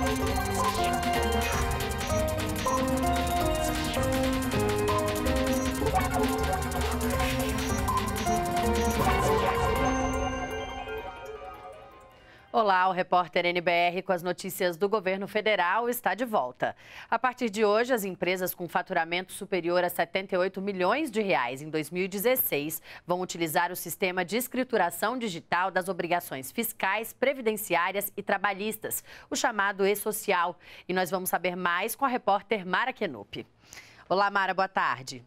Música Olá, o repórter NBR com as notícias do governo federal está de volta. A partir de hoje, as empresas com faturamento superior a 78 milhões de reais em 2016 vão utilizar o sistema de escrituração digital das obrigações fiscais, previdenciárias e trabalhistas, o chamado e-social. E nós vamos saber mais com a repórter Mara Kenup. Olá, Mara, boa tarde.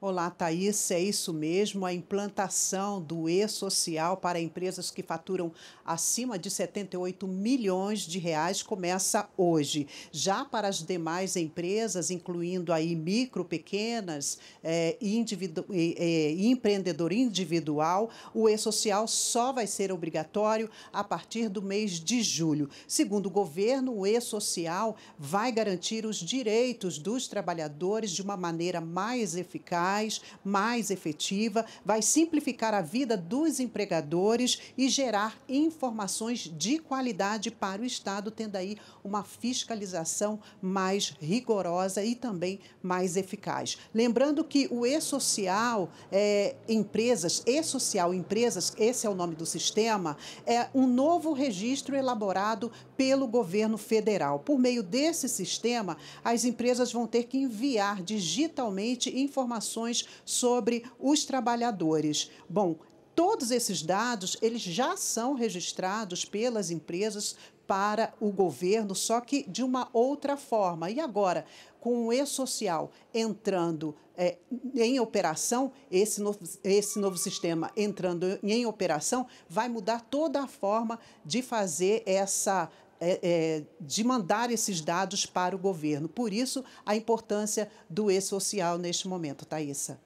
Olá, Thaís. É isso mesmo. A implantação do e-social para empresas que faturam acima de 78 milhões de reais começa hoje. Já para as demais empresas, incluindo aí micro, pequenas é, individu é, empreendedor individual, o e-social só vai ser obrigatório a partir do mês de julho. Segundo o governo, o e-social vai garantir os direitos dos trabalhadores de uma maneira mais eficaz eficaz, mais efetiva, vai simplificar a vida dos empregadores e gerar informações de qualidade para o Estado, tendo aí uma fiscalização mais rigorosa e também mais eficaz. Lembrando que o e-social, é, empresas, e-social empresas, esse é o nome do sistema, é um novo registro elaborado pelo governo federal. Por meio desse sistema, as empresas vão ter que enviar digitalmente informações informações sobre os trabalhadores. Bom, todos esses dados eles já são registrados pelas empresas para o governo, só que de uma outra forma. E agora, com o e-social entrando é, em operação, esse novo, esse novo sistema entrando em operação, vai mudar toda a forma de fazer essa é, é, de mandar esses dados para o governo. Por isso, a importância do e-social neste momento, Thaisa.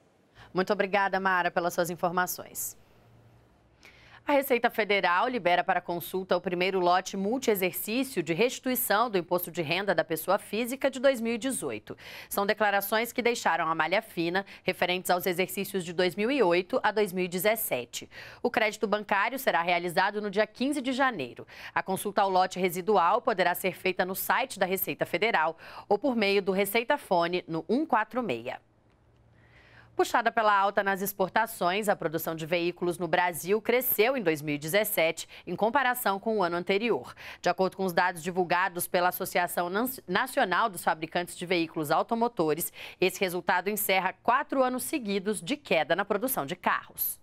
Muito obrigada, Mara, pelas suas informações. A Receita Federal libera para consulta o primeiro lote multiexercício de restituição do imposto de renda da pessoa física de 2018. São declarações que deixaram a malha fina referentes aos exercícios de 2008 a 2017. O crédito bancário será realizado no dia 15 de janeiro. A consulta ao lote residual poderá ser feita no site da Receita Federal ou por meio do Receita Fone no 146. Puxada pela alta nas exportações, a produção de veículos no Brasil cresceu em 2017, em comparação com o ano anterior. De acordo com os dados divulgados pela Associação Nacional dos Fabricantes de Veículos Automotores, esse resultado encerra quatro anos seguidos de queda na produção de carros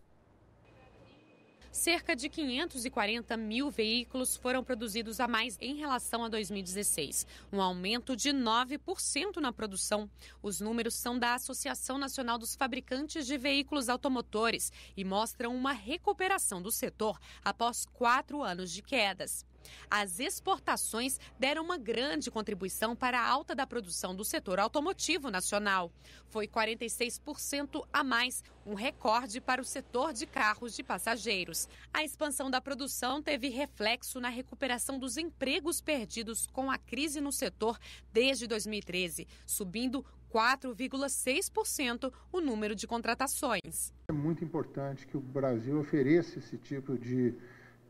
cerca de 540 mil veículos foram produzidos a mais em relação a 2016, um aumento de 9% na produção. Os números são da Associação Nacional dos Fabricantes de Veículos Automotores e mostram uma recuperação do setor após quatro anos de quedas. As exportações deram uma grande contribuição para a alta da produção do setor automotivo nacional. Foi 46% a mais, um recorde para o setor de carros de passageiros. A expansão da produção teve reflexo na recuperação dos empregos perdidos com a crise no setor desde 2013, subindo 4,6% o número de contratações. É muito importante que o Brasil ofereça esse tipo de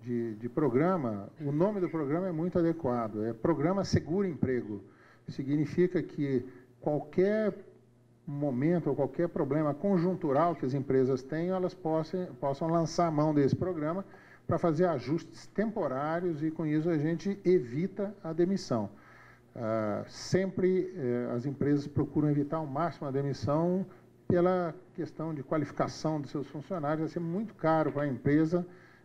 de, de programa, o nome do programa é muito adequado. É Programa Seguro Emprego. Significa que qualquer momento ou qualquer problema conjuntural que as empresas tenham, elas possam, possam lançar a mão desse programa para fazer ajustes temporários e com isso a gente evita a demissão. Ah, sempre eh, as empresas procuram evitar ao máximo a demissão pela questão de qualificação dos seus funcionários, vai ser muito caro para a empresa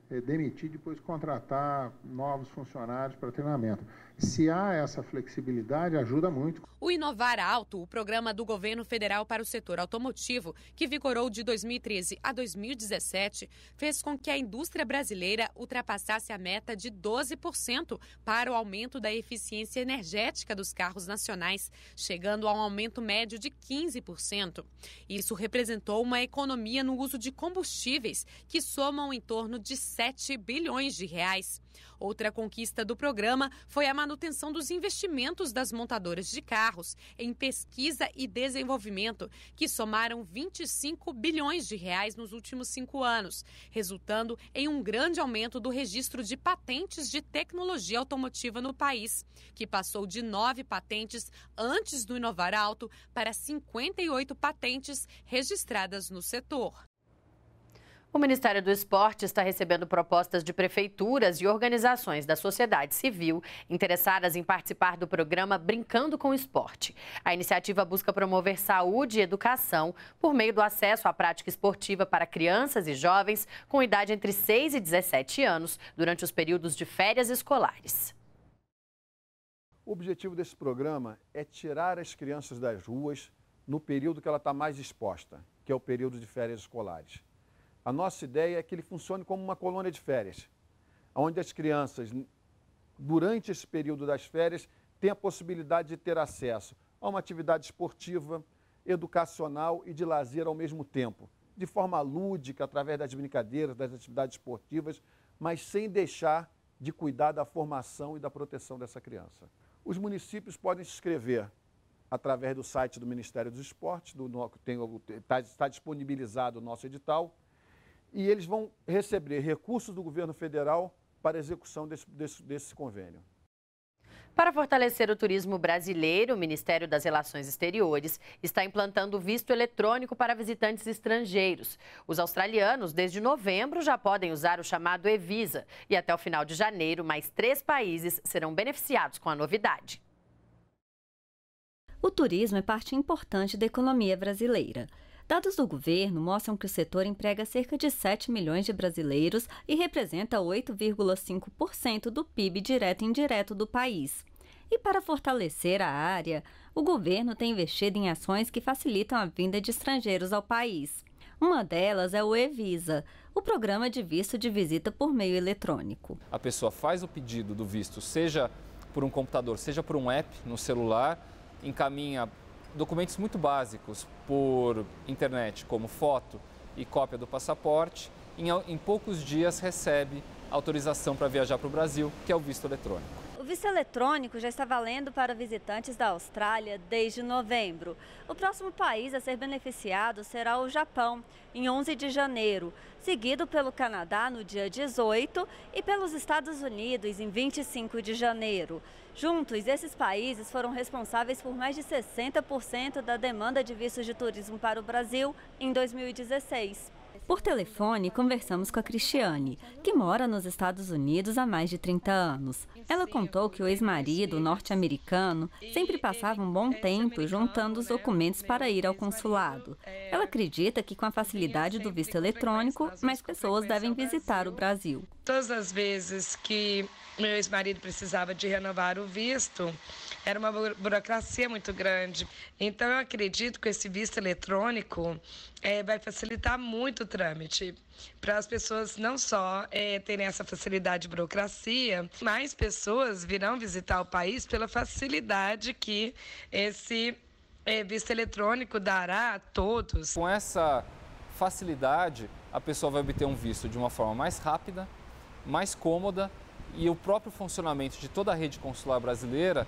eh, demitir, depois contratar novos funcionários para treinamento. Se há essa flexibilidade, ajuda muito. O Inovar Alto, o programa do governo federal para o setor automotivo, que vigorou de 2013 a 2017, fez com que a indústria brasileira ultrapassasse a meta de 12% para o aumento da eficiência energética dos carros nacionais, chegando a um aumento médio de 15%. Isso representou uma economia no uso de combustíveis que somam em torno de 7 bilhões de reais. Outra conquista do programa foi a manutenção dos investimentos das montadoras de carros em pesquisa e desenvolvimento, que somaram 25 bilhões de reais nos últimos cinco anos, resultando em um grande aumento do registro de patentes de tecnologia automotiva no país, que passou de nove patentes antes do Inovar Alto para 58 patentes registradas no setor. O Ministério do Esporte está recebendo propostas de prefeituras e organizações da sociedade civil interessadas em participar do programa Brincando com o Esporte. A iniciativa busca promover saúde e educação por meio do acesso à prática esportiva para crianças e jovens com idade entre 6 e 17 anos durante os períodos de férias escolares. O objetivo desse programa é tirar as crianças das ruas no período que ela está mais exposta, que é o período de férias escolares. A nossa ideia é que ele funcione como uma colônia de férias, onde as crianças, durante esse período das férias, têm a possibilidade de ter acesso a uma atividade esportiva, educacional e de lazer ao mesmo tempo, de forma lúdica, através das brincadeiras, das atividades esportivas, mas sem deixar de cuidar da formação e da proteção dessa criança. Os municípios podem se inscrever através do site do Ministério dos Esportes, do, tem, está, está disponibilizado o nosso edital, e eles vão receber recursos do governo federal para execução desse, desse, desse convênio. Para fortalecer o turismo brasileiro, o Ministério das Relações Exteriores está implantando visto eletrônico para visitantes estrangeiros. Os australianos, desde novembro, já podem usar o chamado E-Visa. E até o final de janeiro, mais três países serão beneficiados com a novidade. O turismo é parte importante da economia brasileira. Dados do governo mostram que o setor emprega cerca de 7 milhões de brasileiros e representa 8,5% do PIB direto e indireto do país. E para fortalecer a área, o governo tem investido em ações que facilitam a vinda de estrangeiros ao país. Uma delas é o E-Visa, o programa de visto de visita por meio eletrônico. A pessoa faz o pedido do visto, seja por um computador, seja por um app no celular, encaminha documentos muito básicos por internet, como foto e cópia do passaporte, em, em poucos dias recebe autorização para viajar para o Brasil, que é o visto eletrônico visto eletrônico já está valendo para visitantes da Austrália desde novembro. O próximo país a ser beneficiado será o Japão, em 11 de janeiro, seguido pelo Canadá no dia 18 e pelos Estados Unidos em 25 de janeiro. Juntos, esses países foram responsáveis por mais de 60% da demanda de vistos de turismo para o Brasil em 2016. Por telefone, conversamos com a Cristiane, que mora nos Estados Unidos há mais de 30 anos. Ela contou que o ex-marido norte-americano sempre passava um bom tempo juntando os documentos para ir ao consulado. Ela acredita que com a facilidade do visto eletrônico, mais pessoas devem visitar o Brasil. Todas as vezes que meu ex-marido precisava de renovar o visto, era uma burocracia muito grande. Então, eu acredito que esse visto eletrônico é, vai facilitar muito o trâmite para as pessoas não só é, terem essa facilidade de burocracia, mais pessoas virão visitar o país pela facilidade que esse é, visto eletrônico dará a todos. Com essa facilidade, a pessoa vai obter um visto de uma forma mais rápida, mais cômoda e o próprio funcionamento de toda a rede consular brasileira